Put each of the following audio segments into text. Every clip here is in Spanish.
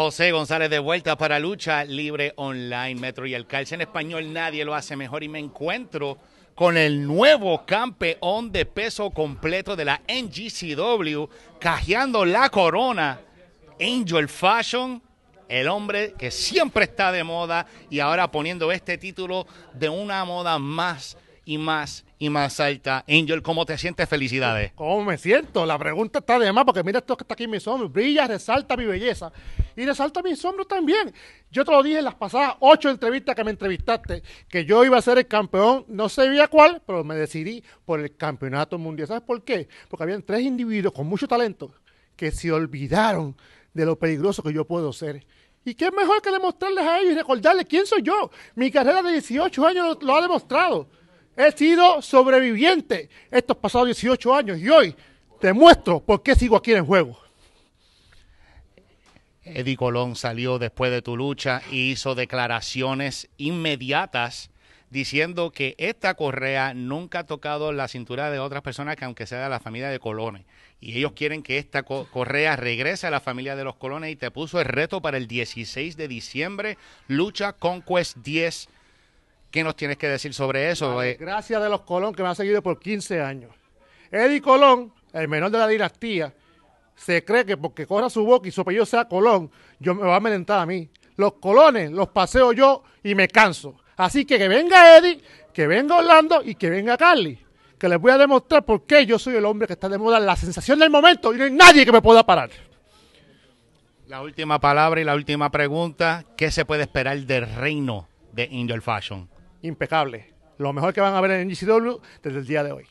José González de vuelta para Lucha Libre Online, Metro y el en español nadie lo hace mejor y me encuentro con el nuevo campeón de peso completo de la NGCW, cajeando la corona, Angel Fashion, el hombre que siempre está de moda y ahora poniendo este título de una moda más y más y más alta. Angel, ¿cómo te sientes? Felicidades. ¿Cómo me siento? La pregunta está de más, porque mira esto que está aquí en mis hombros. Brilla, resalta mi belleza. Y resalta mis hombros también. Yo te lo dije en las pasadas ocho entrevistas que me entrevistaste, que yo iba a ser el campeón, no sabía cuál, pero me decidí por el campeonato mundial. ¿Sabes por qué? Porque habían tres individuos con mucho talento que se olvidaron de lo peligroso que yo puedo ser. ¿Y qué mejor que demostrarles a ellos y recordarles quién soy yo? Mi carrera de 18 años lo ha demostrado. He sido sobreviviente estos pasados 18 años y hoy te muestro por qué sigo aquí en juego. Eddie Colón salió después de tu lucha y hizo declaraciones inmediatas diciendo que esta correa nunca ha tocado la cintura de otras personas que aunque sea de la familia de Colones. Y ellos quieren que esta correa regrese a la familia de los Colones y te puso el reto para el 16 de diciembre, lucha Conquest 10 ¿Qué nos tienes que decir sobre eso? Eh, gracias de los Colón que me han seguido por 15 años. Eddie Colón, el menor de la dinastía, se cree que porque corra su boca y su apellido sea Colón, yo me va a amedrentar a mí. Los colones los paseo yo y me canso. Así que que venga Eddie, que venga Orlando y que venga Carly. Que les voy a demostrar por qué yo soy el hombre que está de moda, la sensación del momento y no hay nadie que me pueda parar. La última palabra y la última pregunta, ¿qué se puede esperar del reino de Indoor Fashion? impecable. Lo mejor que van a ver en NGCW desde el día de hoy.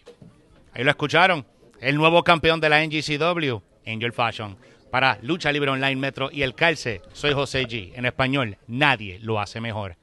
Ahí lo escucharon. El nuevo campeón de la NGCW, Angel Fashion. Para Lucha Libre Online Metro y el Calce, soy José G. En español, nadie lo hace mejor.